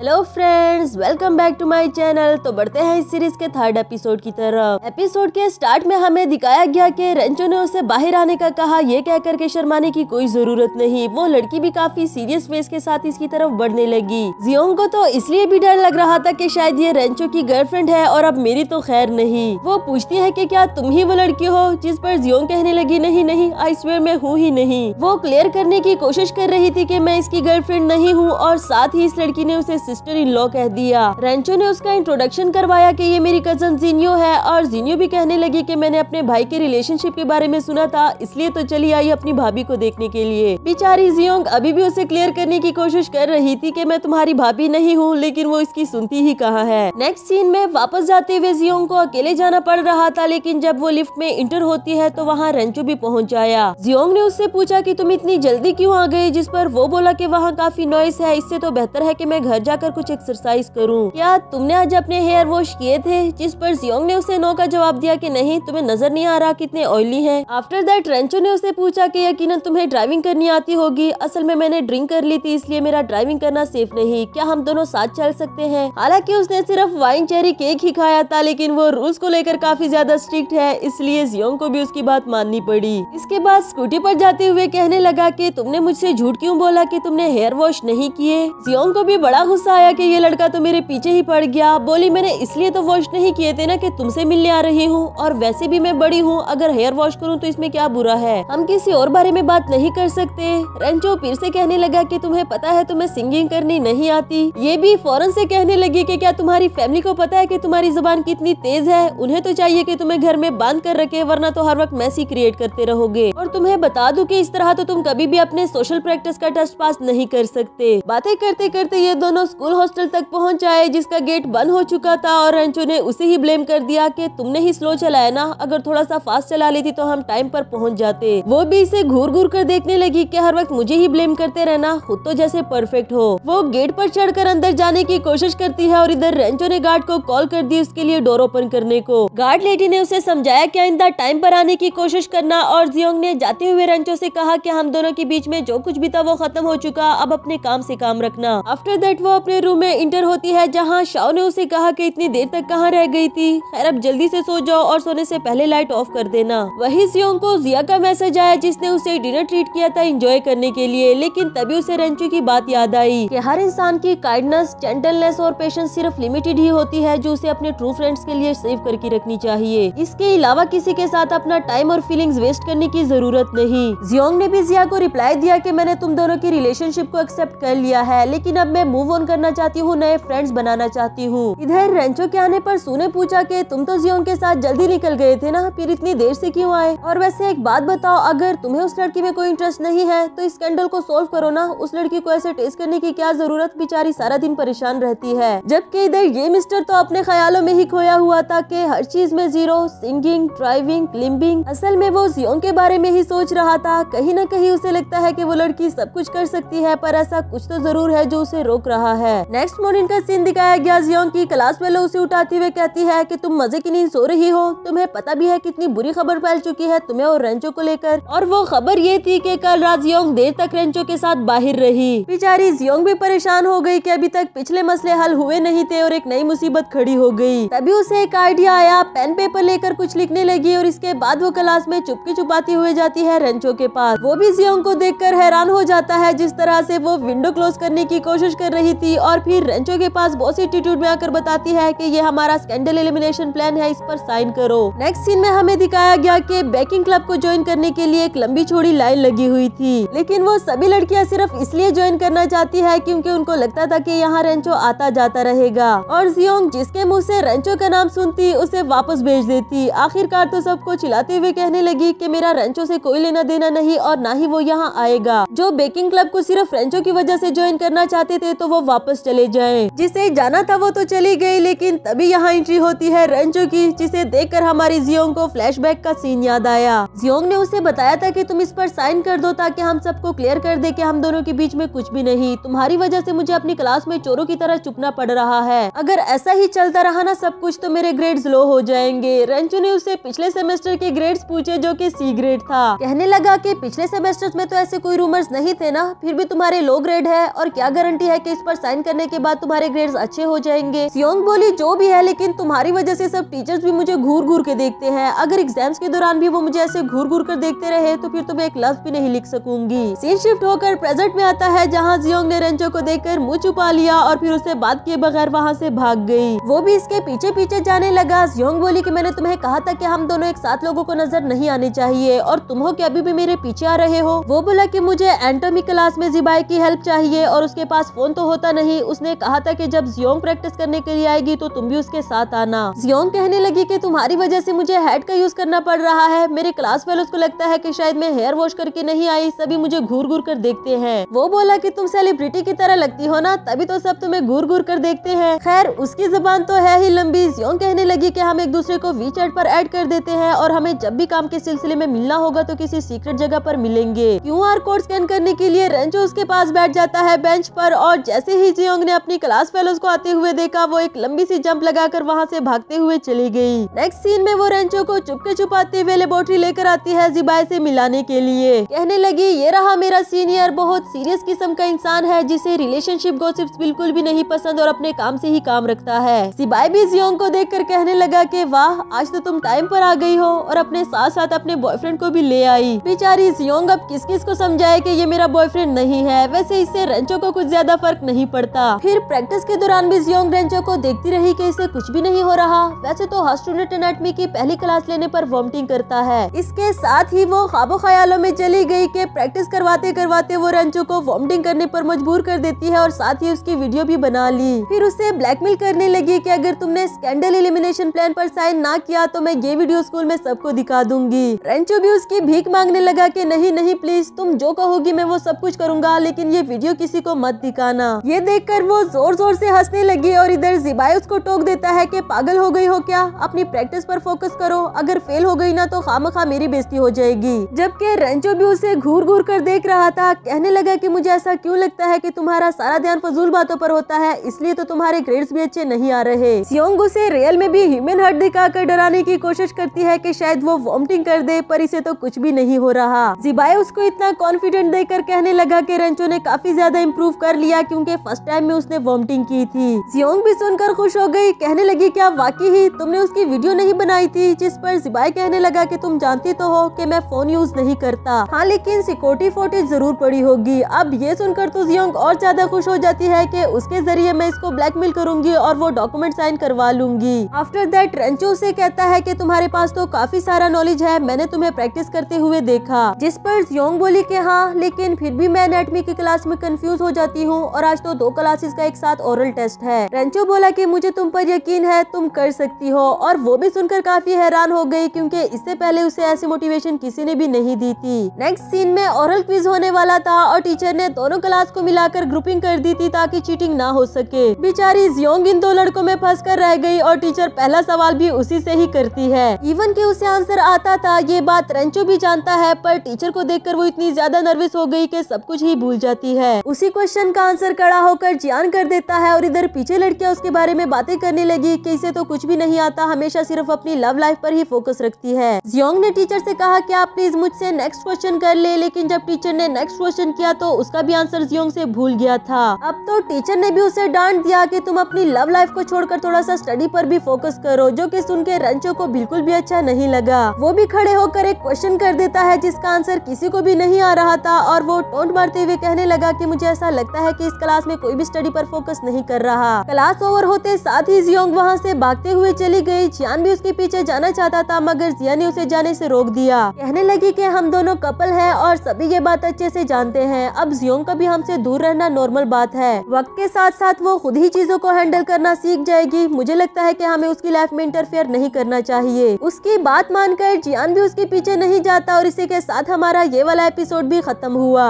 Hello friends welcome back to my channel तो बढ़ते हैं इस सीरीज के थर्ड एपिसोड की तरफ एपिसोड के स्टार्ट में हमें दिखाया गया कि रेंचो ने उसे बाहर आने का कहा यह कह कहकर के शर्माने की कोई जरूरत नहीं वो लड़की भी काफी सीरियस फेस के साथ इसकी तरफ बढ़ने लगी जियोंग को तो इसलिए भी डर लग रहा था की शायद ये रेंचो की गर्लफ्रेंड है और अब मेरी तो खैर नहीं वो पूछती है की क्या तुम ही वो लड़की हो जिस पर जियोंग कहने लगी नहीं नहीं आई स्वेयर मैं हूँ ही नहीं वो क्लियर करने की कोशिश कर रही थी की मैं इसकी गर्लफ्रेंड नहीं हूँ और साथ ही इस लड़की ने उसे सिस्टर इन लॉ कह दिया रेंचो ने उसका इंट्रोडक्शन करवाया की ये मेरी कजन जीनियो है और जीनियो भी कहने लगी की मैंने अपने भाई के रिलेशनशिप के बारे में सुना था इसलिए तो चली आई अपनी भाभी को देखने के लिए बेचारी जियोंग अभी भी उसे क्लियर करने की कोशिश कर रही थी की मैं तुम्हारी भाभी नहीं हूँ लेकिन वो इसकी सुनती ही कहा है नेक्स्ट सीन में वापस जाते हुए जियोंग को अकेले जाना पड़ रहा था लेकिन जब वो लिफ्ट में इंटर होती है तो वहाँ रेंचो भी पहुँच जाया जियोंग ने उससे पूछा की तुम इतनी जल्दी क्यूँ आ गयी जिस पर वो बोला की वहाँ काफी नॉइस है इससे तो बेहतर है की मैं घर जा जाकर कुछ एक्सरसाइज करूँ क्या तुमने आज अपने हेयर वॉश किए थे जिस पर जियोंग ने उसे नो का जवाब दिया की नहीं तुम्हें नजर नहीं आ रहा कितने ऑयली है आफ्टर दैट रेंचो ने उसे पूछा की यकीन तुम्हें ड्राइविंग करनी आती होगी असल में मैंने ड्रिंक कर ली थी इसलिए मेरा ड्राइविंग करना सेफ नहीं क्या हम दोनों साथ चल सकते हैं हालांकि उसने सिर्फ वाइन चेरी केक ही खाया था लेकिन वो रूल्स को लेकर काफी ज्यादा स्ट्रिक्ट है इसलिए जियोंग को भी उसकी बात माननी पड़ी इसके बाद स्कूटी पर जाते हुए कहने लगा कि तुमने मुझसे झूठ क्यों बोला कि तुमने हेयर वॉश नहीं किए जियोंग को भी बड़ा गुस्सा गुस्सा आया कि ये लड़का तो मेरे पीछे ही पड़ गया बोली मैंने इसलिए तो वॉश नहीं किए थे ना कि तुमसे मिलने आ रही हूँ और वैसे भी मैं बड़ी हूँ अगर हेयर वॉश करूँ तो इसमें क्या बुरा है हम किसी और बारे में बात नहीं कर सकते रंजो फिर से कहने लगा कि तुम्हें पता है तुम्हें सिंगिंग करनी नहीं आती ये भी फौरन से कहने लगी कि क्या तुम्हारी फैमिली को पता है कि तुम्हारी जुबान कितनी तेज है उन्हें तो चाहिए कि तुम्हें घर में बांध कर रखे वरना तो हर वक्त मैसी क्रिएट करते रहोगे और तुम्हें बता दूं कि इस तरह तो तुम कभी भी अपने सोशल प्रैक्टिस का टच पास नहीं कर सकते बातें करते करते ये दोनों स्कूल हॉस्टल तक पहुंच आए जिसका गेट बंद हो चुका था और रंचो ने उसे ही ब्लेम कर दिया कि तुमने ही स्लो चलाया ना अगर थोड़ा सा फास्ट चला लेती तो हम टाइम पर पहुंच जाते वो भी इसे घूर घूर कर देखने लगी कि हर वक्त मुझे ही ब्लेम करते रहना खुद तो जैसे परफेक्ट हो वो गेट पर चढ़कर अंदर जाने की कोशिश करती है और इधर रेंचो ने गार्ड को कॉल कर दी उसके लिए डोर ओपन करने को गार्ड लेडी ने उसे समझाया की आइंदा टाइम पर आने की कोशिश करना और जियोंग ने जाते हुए रेंचो से कहा की हम दोनों के बीच में जो कुछ भी था वो खत्म हो चुका अब अपने काम से काम रखना आफ्टर दैट वो अपने रूम में इंटर होती है जहाँ शाओ ने उसे कहा कि इतनी देर तक कहाँ रह गई थी खैर अब जल्दी से सो जाओ और सोने से पहले लाइट ऑफ कर देना वही सियोंग को जिया का मैसेज आया जिसने उसे डिनर ट्रीट किया था इंजॉय करने के लिए लेकिन तभी उसे रेंचू की बात याद आई की हर इंसान की काइंडनेस जेंटलनेस और पेशेंस सिर्फ लिमिटेड ही होती है जो उसे अपने ट्रू फ्रेंड्स के लिए सेव करके रखनी चाहिए इसके अलावा किसी के साथ अपना टाइम और फीलिंग्स वेस्ट करने की जरूरत नहीं जियोंग ने भी जिया को रिप्लाई दिया कि मैंने तुम दोनों की रिलेशनशिप को एक्सेप्ट कर लिया है लेकिन अब मैं मूव ऑन करना चाहती हूँ नए फ्रेंड्स बनाना चाहती हूँ इधर रेंचो के आने पर सू ने पूछा कि तुम तो जियोंग के साथ जल्दी निकल गए थे ना फिर इतनी देर से क्यों आए और वैसे एक बात बताओ अगर तुम्हें उस लड़की में कोई इंटरेस्ट नहीं है तो स्कैंडल को सोल्व करो ना उस लड़की को ऐसे टेस्ट करने की क्या जरूरत बेचारी सारा दिन परेशान रहती है जबकि इधर ये मिस्टर तो अपने ख्यालों में ही खोया हुआ था की हर चीज में जीरो सिंगिंग ड्राइविंग क्लिम्बिंग असल में वो जियोंग के बारे में ही सोच रहा था कहीं ना कहीं उसे लगता है की वो लड़की सब कुछ कर सकती है पर ऐसा कुछ तो जरूर है जो उसे रोक रहा है नेक्स्ट मॉर्निंग का सीन दिखाया गया जियोंग की क्लास वाले उसे उठाती हुए कहती है की तुम मजे की नींद सो रही हो तुम्हें पता भी है कितनी बुरी खबर फैल चुकी है तुम्हें और रेंचो को लेकर और वो खबर ये थी की कल रात जियोंग देर तक रेंचो के साथ बाहर रही बेचारी जियोंग भी परेशान हो गयी की अभी तक पिछले मसले हल हुए नहीं थे और एक नई मुसीबत खड़ी हो गयी तभी उसे एक आइडिया आया पेन पेपर लेकर कुछ लिखने लगी और इसके बाद वो क्लास में चुपके छुपाती हुए जाती है रेंचो के पास वो भी जियोंग को देख हैरान हो जाता है जिस तरह से वो विंडो क्लोज करने की कोशिश कर रही थी थी और फिर रेंचो के पास बॉस एटीट्यूड में आकर बताती है कि ये हमारा स्कैंडल एलिमिनेशन प्लान है इस पर साइन करो नेक्स्ट सीन में हमें दिखाया गया कि बैकिंग क्लब को ज्वाइन करने के लिए एक लंबी छोड़ी लाइन लगी हुई थी लेकिन वो सभी लड़कियाँ सिर्फ इसलिए ज्वाइन करना चाहती है क्यूँकी उनको लगता था की यहाँ रेंचो आता जाता रहेगा और जियोंग जिसके मुँह ऐसी रेंचो का नाम सुनती उसे वापस भेज देती आखिरकार तो सबको चिल्लाते हुए कहने लगी की मेरा रेंचो ऐसी कोई लेना देना नहीं और ना ही वो यहाँ आएगा जो बेकिंग क्लब को सिर्फ रेंचो की वजह से ज्वाइन करना चाहते थे तो वो वापस चले जाएं। जिसे जाना था वो तो चली गई लेकिन तभी यहाँ एंट्री होती है रंजो की जिसे देखकर हमारी जियोंग को फ्लैशबैक का सीन याद आया जियोंग ने उसे बताया था कि तुम इस पर साइन कर दो ताकि हम सबको क्लियर कर दे कि हम दोनों के बीच में कुछ भी नहीं तुम्हारी वजह से मुझे अपनी क्लास में चोरों की तरह चुपना पड़ रहा है अगर ऐसा ही चलता रहा ना सब कुछ तो मेरे ग्रेड लो हो जाएंगे रेंचू ने उसे पिछले सेमेस्टर के ग्रेड पूछे जो की सी ग्रेड था कहने लगा की पिछले सेमेस्टर में तो ऐसे कोई रूमर्स नहीं थे ना फिर भी तुम्हारे लो ग्रेड है और क्या गारंटी है कि इस पर साइन करने के बाद तुम्हारे ग्रेड्स अच्छे हो जाएंगे सियोंग बोली जो भी है लेकिन तुम्हारी वजह से सब टीचर्स भी मुझे घूर घूर के देखते हैं अगर एग्जाम्स के दौरान भी वो मुझे ऐसे घूर घूर कर देखते रहे तो फिर तो मैं एक लफ्ज भी नहीं लिख सकूंगी सीन शिफ्ट होकर प्रेजेंट में आता है जहाँ जियोंग ने रेंजो को कर मुँह छुपा लिया और फिर उससे बात किए बगैर वहाँ ऐसी भाग गई वो भी इसके पीछे पीछे जाने लगा जियोंग बोली की मैंने तुम्हें कहा था की हम दोनों एक साथ लोगों को नजर नहीं आने चाहिए और तुम हो क्या अभी भी मेरे पीछे आ रहे हो वो बोला की मुझे एंटोमी क्लास में जिबाई की हेल्प चाहिए और उसके पास फोन तो होता नहीं उसने कहा था कि जब जियोंग प्रैक्टिस करने के लिए आएगी तो तुम भी उसके साथ आना जियोंग कहने लगी कि तुम्हारी वजह से मुझे हेड का यूज करना पड़ रहा है मेरे क्लास फेलोज को लगता है कि शायद मैं हेयर वॉश करके नहीं आई सभी मुझे घूर घूर कर देखते हैं वो बोला की तुम सेलिब्रिटी की तरह लगती हो ना तभी तो सब तुम्हें घूर घूर कर देखते हैं खैर उसकी जबान तो है ही लंबी जियोंग कहने लगी कि हम एक दूसरे को वी चैट पर ऐड कर देते हैं और हमें जब भी काम के सिलसिले में मिलना होगा तो किसी सीक्रेट जगह पर मिलेंगे क्यू आर कोड स्कैन करने के लिए रंजो उसके पास बैठ जाता है बेंच पर और जैसे ही ही जियोंग ने अपनी क्लास फेलोज को आते हुए देखा वो एक लंबी सी जंप लगाकर वहाँ से भागते हुए चली गई नेक्स्ट सीन में वो रेंचो को चुपके छुपाते हुए लेबोरेटरी लेकर आती है जिबाय से मिलाने के लिए कहने लगी ये रहा मेरा सीनियर बहुत सीरियस किस्म का इंसान है जिसे रिलेशनशिप गोसिप बिल्कुल भी नहीं पसंद और अपने काम से ही काम रखता है सिबाई भी जियोंग को देख कहने लगा की वाह आज तो तुम टाइम आरोप आ गई हो और अपने साथ साथ अपने बॉयफ्रेंड को भी ले आई बेचारी जियोंग अब किस किस को समझाए की ये मेरा बॉयफ्रेंड नहीं है वैसे इससे रेंचो को कुछ ज्यादा फर्क नहीं पड़ता फिर प्रैक्टिस के दौरान भी जियोंग रेंजो को देखती रही की इसे कुछ भी नहीं हो रहा वैसे तो हर स्टूडेंट एनाटमी की पहली क्लास लेने पर वॉमिटिंग करता है इसके साथ ही वो खाबो ख्यालों में चली गई के प्रैक्टिस करवाते करवाते वो रेंजो को वॉमिटिंग करने पर मजबूर कर देती है और साथ ही उसकी वीडियो भी बना ली फिर उसे ब्लैकमेल करने लगी की अगर तुमने स्कैंडल इलिमिनेशन प्लान पर साइन ना किया तो मैं ये वीडियो स्कूल में सबको दिखा दूंगी रेंचो भी उसकी भीख मांगने लगा कि नहीं नहीं प्लीज तुम जो कहोगी मैं वो सब कुछ करूंगा लेकिन ये वीडियो किसी को मत दिखाना ये ये देखकर वो जोर जोर से हंसने लगी और इधर जिबाई उसको टोक देता है कि पागल हो गई हो क्या अपनी प्रैक्टिस पर फोकस करो अगर फेल हो गई ना तो खाम खा मेरी बेजती हो जाएगी जबकि रंजो भी उसे घूर घूर कर देख रहा था कहने लगा की मुझे ऐसा क्यूँ लगता है की तुम्हारा सारा ध्यान फजूल बातों पर होता है इसलिए तो तुम्हारे ग्रेड्स भी अच्छे नहीं आ रहे सियोंग उसे रियल में भी ह्यूमन हर्ट दिखाकर डराने की कोशिश करती है की शायद वो वॉमिटिंग कर दे पर इसे तो कुछ भी नहीं हो रहा जिबाई उसको इतना कॉन्फिडेंट देकर कहने लगा की रंजो ने काफी ज्यादा इम्प्रूव कर लिया क्यूँकी फर्स्ट टाइम में उसने वॉमिटिंग की थी सियोंग भी सुनकर खुश हो गई कहने लगी क्या वाकई ही तुमने उसकी वीडियो नहीं बनाई थी जिस पर जिबाई कहने लगा कि तुम जानती तो हो कि मैं फोन यूज नहीं करता हाँ लेकिन सिक्योरिटी फोटेज जरूर पड़ी होगी अब ये सुनकर तो जियोंग और ज्यादा खुश हो जाती है की उसके जरिए मैं इसको ब्लैकमेल करूंगी और वो डॉक्यूमेंट साइन करवा लूंगी आफ्टर दैट रेंचो उसे कहता है की तुम्हारे पास तो काफी सारा नॉलेज है मैंने तुम्हें प्रैक्टिस करते हुए देखा जिस पर जियोंग बोली की हाँ लेकिन फिर भी मैं अनेटमी की क्लास में कंफ्यूज हो जाती हूँ और आज तो दो क्लासेस का एक साथ ओरल टेस्ट है रेंचो बोला की मुझे तुम पर यकीन है तुम कर सकती हो और वो भी सुनकर काफी हैरान हो गई क्योंकि इससे पहले उसे ऐसी मोटिवेशन किसी ने भी नहीं दी थी नेक्स्ट सीन में ओरल क्विज होने वाला था और टीचर ने दोनों क्लास को मिलाकर ग्रुपिंग कर दी थी ताकि चीटिंग ना हो सके बेचारी जियोंग इन दो लड़कों में फंस कर रह गई और टीचर पहला सवाल भी उसी से ही करती है इवन के उसे आंसर आता था ये बात रेंचो भी जानता है पर टीचर को देखकर वो इतनी ज्यादा नर्वस हो गई कि सब कुछ ही भूल जाती है उसी क्वेश्चन का आंसर कड़ा होकर जान कर देता है और इधर पीछे लड़कियां उसके बारे में बातें करने लगी कि इसे तो कुछ भी नहीं आता हमेशा सिर्फ अपनी लव लाइफ पर ही फोकस रखती है जियोंग ने टीचर से कहा कि आप प्लीज मुझसे नेक्स्ट क्वेश्चन कर ले लेकिन जब टीचर ने नेक्स्ट क्वेश्चन किया तो उसका भी आंसर जियोंग से भूल गया था अब तो टीचर ने भी उसे डांट दिया की तुम अपनी लव लाइफ को छोड़कर थोड़ा सा स्टडी पर भी फोकस करो जो की सुन के रंचो को बिल्कुल भी अच्छा नहीं लगा वो भी खड़े होकर एक क्वेश्चन कर देता है जिसका आंसर किसी को भी नहीं आ रहा था और वो टोंट मारते हुए कहने लगा की मुझे ऐसा लगता है की इस क्लास में में कोई भी स्टडी पर फोकस नहीं कर रहा क्लास ओवर होते साथ ही जियोंग वहाँ से भागते हुए चली गई जियान भी उसके पीछे जाना चाहता था मगर जिया ने उसे जाने से रोक दिया कहने लगी कि हम दोनों कपल हैं और सभी ये बात अच्छे से जानते हैं अब जियोंग का भी हमसे दूर रहना नॉर्मल बात है वक्त के साथ साथ वो खुद ही चीजों को हैंडल करना सीख जाएगी मुझे लगता है की हमें उसकी लाइफ में इंटरफेयर नहीं करना चाहिए उसकी बात मानकर जियान भी उसके पीछे नहीं जाता और इसी के साथ हमारा ये वाला एपिसोड भी खत्म हुआ